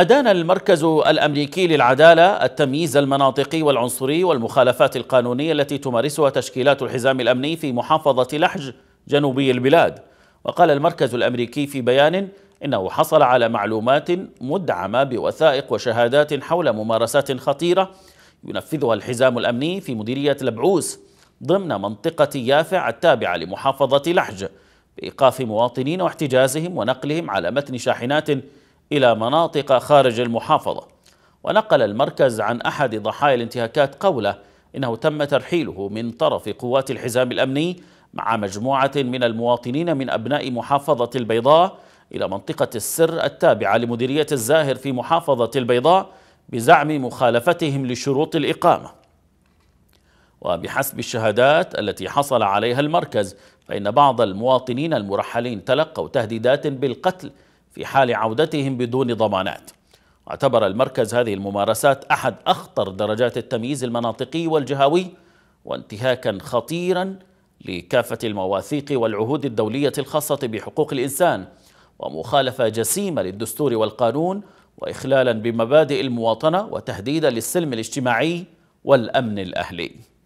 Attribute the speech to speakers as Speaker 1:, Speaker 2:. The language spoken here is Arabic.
Speaker 1: أدان المركز الأمريكي للعدالة التمييز المناطقي والعنصري والمخالفات القانونية التي تمارسها تشكيلات الحزام الأمني في محافظة لحج جنوبي البلاد وقال المركز الأمريكي في بيان إنه حصل على معلومات مدعمة بوثائق وشهادات حول ممارسات خطيرة ينفذها الحزام الأمني في مديرية لبعوس ضمن منطقة يافع التابعة لمحافظة لحج بإيقاف مواطنين واحتجازهم ونقلهم على متن شاحنات إلى مناطق خارج المحافظة ونقل المركز عن أحد ضحايا الانتهاكات قوله إنه تم ترحيله من طرف قوات الحزام الأمني مع مجموعة من المواطنين من أبناء محافظة البيضاء إلى منطقة السر التابعة لمديرية الزاهر في محافظة البيضاء بزعم مخالفتهم لشروط الإقامة وبحسب الشهادات التي حصل عليها المركز فإن بعض المواطنين المرحلين تلقوا تهديدات بالقتل في حال عودتهم بدون ضمانات اعتبر المركز هذه الممارسات أحد أخطر درجات التمييز المناطقي والجهوي وانتهاكا خطيرا لكافة المواثيق والعهود الدولية الخاصة بحقوق الإنسان ومخالفة جسيمة للدستور والقانون وإخلالا بمبادئ المواطنة وتهديدا للسلم الاجتماعي والأمن الأهلي